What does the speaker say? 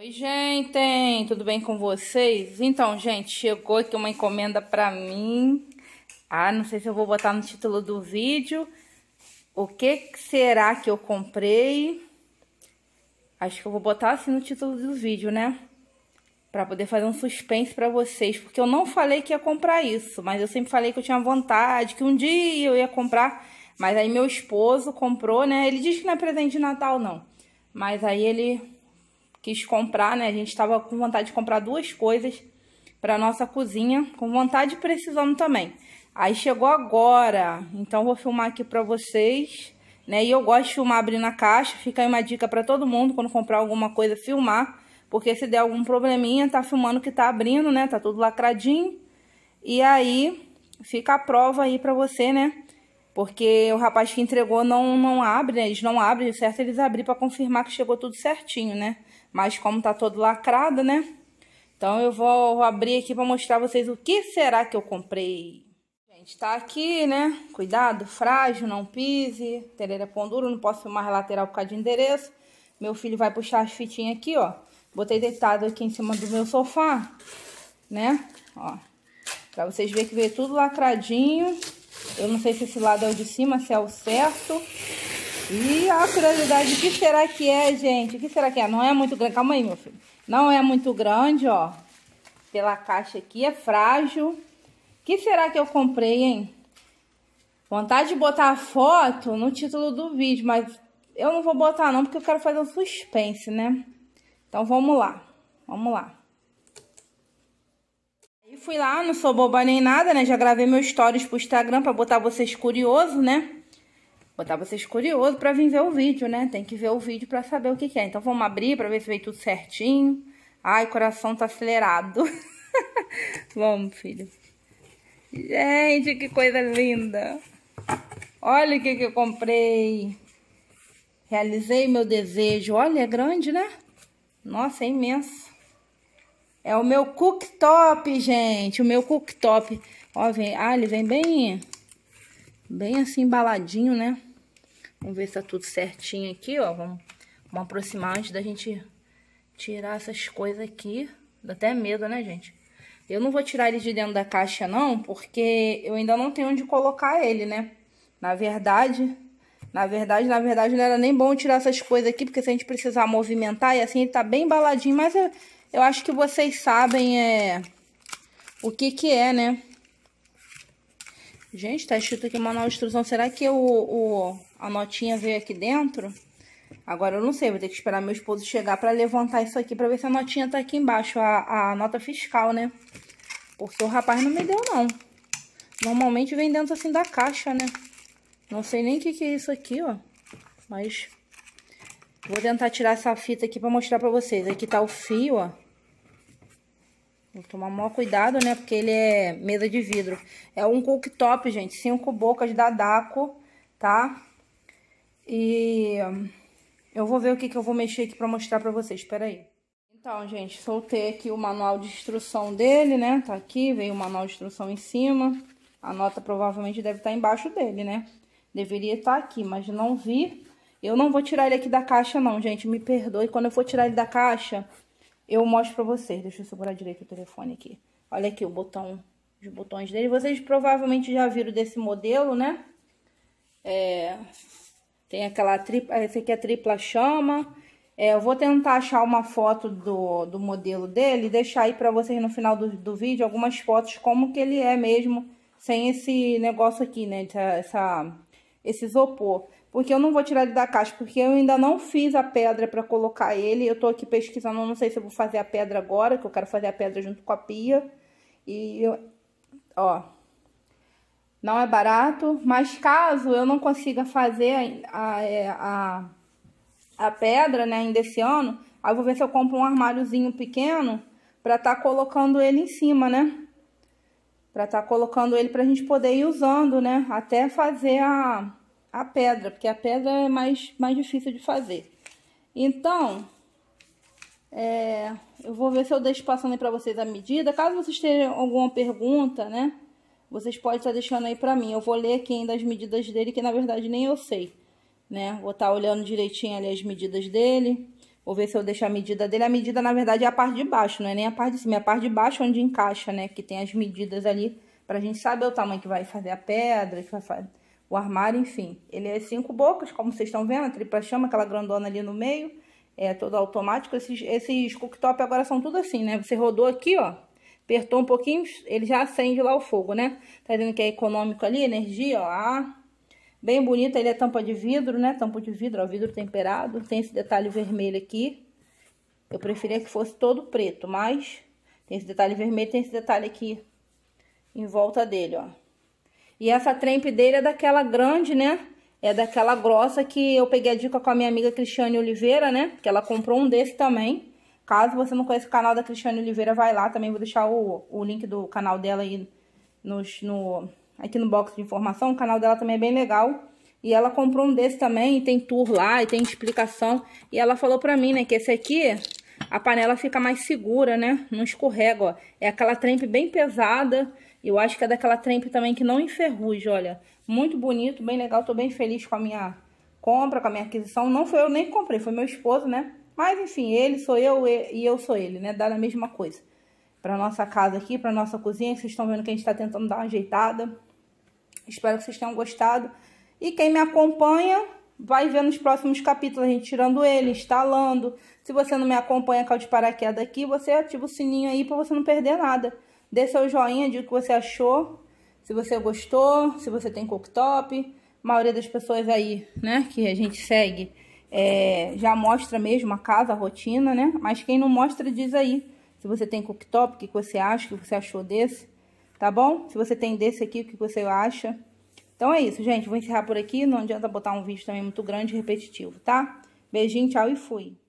Oi, gente, tudo bem com vocês? Então, gente, chegou aqui uma encomenda pra mim. Ah, não sei se eu vou botar no título do vídeo. O que será que eu comprei? Acho que eu vou botar assim no título do vídeo, né? Pra poder fazer um suspense pra vocês. Porque eu não falei que ia comprar isso, mas eu sempre falei que eu tinha vontade, que um dia eu ia comprar. Mas aí meu esposo comprou, né? Ele diz que não é presente de Natal, não. Mas aí ele quis comprar, né? A gente estava com vontade de comprar duas coisas para nossa cozinha, com vontade e precisando também. Aí chegou agora, então vou filmar aqui para vocês, né? E eu gosto de filmar abrindo a caixa, fica aí uma dica para todo mundo quando comprar alguma coisa, filmar, porque se der algum probleminha, tá filmando que tá abrindo, né? Tá tudo lacradinho. E aí fica a prova aí para você, né? Porque o rapaz que entregou não não abre, né? Eles não abrem, certo? É eles abrem para confirmar que chegou tudo certinho, né? Mas como tá todo lacrado, né? Então eu vou abrir aqui para mostrar vocês o que será que eu comprei. Gente, tá aqui, né? Cuidado, frágil, não pise. Teleira pão duro, não posso filmar lateral por causa de endereço. Meu filho vai puxar as fitinhas aqui, ó. Botei deitado aqui em cima do meu sofá, né? Ó. Pra vocês verem que veio tudo lacradinho. Eu não sei se esse lado é o de cima, se é o certo. E a curiosidade, o que será que é, gente? O que será que é? Não é muito grande. Calma aí, meu filho. Não é muito grande, ó. Pela caixa aqui, é frágil. O que será que eu comprei, hein? Vontade de botar a foto no título do vídeo, mas eu não vou botar não, porque eu quero fazer um suspense, né? Então vamos lá, vamos lá. E fui lá, não sou boba nem nada, né? Já gravei meus stories pro Instagram pra botar vocês curiosos, né? botar vocês curiosos para vir ver o vídeo, né? Tem que ver o vídeo para saber o que, que é. Então vamos abrir para ver se veio tudo certinho. Ai, coração tá acelerado. vamos, filho. Gente, que coisa linda. Olha o que, que eu comprei. Realizei meu desejo. Olha, é grande, né? Nossa, é imenso. É o meu cooktop, gente. O meu cooktop. Ó, vem. Ah, ele vem bem... Bem assim, embaladinho, né? Vamos ver se tá tudo certinho aqui, ó. Vamos, vamos aproximar antes da gente tirar essas coisas aqui. Dá até medo, né, gente? Eu não vou tirar ele de dentro da caixa, não, porque eu ainda não tenho onde colocar ele, né? Na verdade, na verdade, na verdade, não era nem bom tirar essas coisas aqui, porque se a gente precisar movimentar, e assim ele tá bem embaladinho, mas eu, eu acho que vocês sabem é, o que que é, né? Gente, tá escrito aqui manual de instrução. Será que o, o, a notinha veio aqui dentro. Agora eu não sei, vou ter que esperar meu esposo chegar para levantar isso aqui para ver se a notinha tá aqui embaixo, a, a nota fiscal, né? Porque o rapaz não me deu, não. Normalmente vem dentro assim da caixa, né? Não sei nem o que, que é isso aqui, ó. Mas vou tentar tirar essa fita aqui para mostrar para vocês. Aqui tá o fio, ó. Vou tomar maior cuidado, né? Porque ele é mesa de vidro. É um cooktop, gente. Cinco bocas da Daco, tá? E hum, eu vou ver o que, que eu vou mexer aqui pra mostrar pra vocês, espera aí. Então, gente, soltei aqui o manual de instrução dele, né? Tá aqui, veio o manual de instrução em cima. A nota provavelmente deve estar tá embaixo dele, né? Deveria estar tá aqui, mas não vi. Eu não vou tirar ele aqui da caixa, não, gente. Me perdoe. Quando eu for tirar ele da caixa, eu mostro pra vocês. Deixa eu segurar direito o telefone aqui. Olha aqui o botão, os botões dele. Vocês provavelmente já viram desse modelo, né? É, tem aquela tripla, esse aqui é tripla chama. É, eu vou tentar achar uma foto do, do modelo dele deixar aí para vocês no final do, do vídeo algumas fotos como que ele é mesmo, sem esse negócio aqui, né, essa, essa esse isopor. Porque eu não vou tirar ele da caixa, porque eu ainda não fiz a pedra para colocar ele. Eu tô aqui pesquisando, não sei se eu vou fazer a pedra agora, que eu quero fazer a pedra junto com a pia. E, ó, não é barato, mas caso eu não consiga fazer a, a, é, a, a pedra né, ainda esse ano, aí eu vou ver se eu compro um armáriozinho pequeno para estar tá colocando ele em cima, né? Para estar tá colocando ele para a gente poder ir usando, né? Até fazer a, a pedra, porque a pedra é mais, mais difícil de fazer. Então, é, eu vou ver se eu deixo passando aí para vocês a medida. Caso vocês tenham alguma pergunta, né? vocês podem estar deixando aí para mim. Eu vou ler aqui ainda as medidas dele, que na verdade nem eu sei, né? Vou estar tá olhando direitinho ali as medidas dele. Vou ver se eu deixo a medida dele. A medida, na verdade, é a parte de baixo, não é nem a parte de cima. É a parte de baixo onde encaixa, né? Que tem as medidas ali pra gente saber o tamanho que vai fazer a pedra, que vai fazer o armário, enfim. Ele é cinco bocas, como vocês estão vendo. A tripa chama, aquela grandona ali no meio. É todo automático. Esses, esses cooktop agora são tudo assim, né? Você rodou aqui, ó Apertou um pouquinho, ele já acende lá o fogo, né? Tá vendo que é econômico ali, energia, ó. Ah, bem bonito, ele é tampa de vidro, né? Tampa de vidro, ó, vidro temperado. Tem esse detalhe vermelho aqui. Eu preferia que fosse todo preto, mas tem esse detalhe vermelho, tem esse detalhe aqui em volta dele, ó. E essa trempe dele é daquela grande, né? É daquela grossa que eu peguei a dica com a minha amiga Cristiane Oliveira, né? Que ela comprou um desse também. Caso você não conheça o canal da Cristiane Oliveira, vai lá. Também vou deixar o, o link do canal dela aí nos, no, aqui no box de informação. O canal dela também é bem legal. E ela comprou um desse também, e tem tour lá, e tem explicação. E ela falou pra mim, né, que esse aqui, a panela fica mais segura, né? Não escorrega, ó. É aquela trempe bem pesada. Eu acho que é daquela trempe também que não enferruja, olha. Muito bonito, bem legal. Tô bem feliz com a minha compra, com a minha aquisição. Não foi eu nem comprei, foi meu esposo, né? Mas enfim, ele sou eu e eu sou ele, né? Dá na mesma coisa. Para nossa casa aqui, para nossa cozinha, que vocês estão vendo que a gente está tentando dar uma ajeitada. Espero que vocês tenham gostado. E quem me acompanha, vai ver nos próximos capítulos, a gente tirando ele, instalando. Se você não me acompanha com de paraquedas aqui, você ativa o sininho aí para você não perder nada. Dê seu joinha, diga o que você achou, se você gostou, se você tem cooktop. A maioria das pessoas aí, né, que a gente segue é, já mostra mesmo a casa, a rotina, né? Mas quem não mostra, diz aí. Se você tem cooktop, o que você acha, o que você achou desse, tá bom? Se você tem desse aqui, o que você acha. Então é isso, gente. Vou encerrar por aqui. Não adianta botar um vídeo também muito grande e repetitivo, tá? Beijinho, tchau e fui.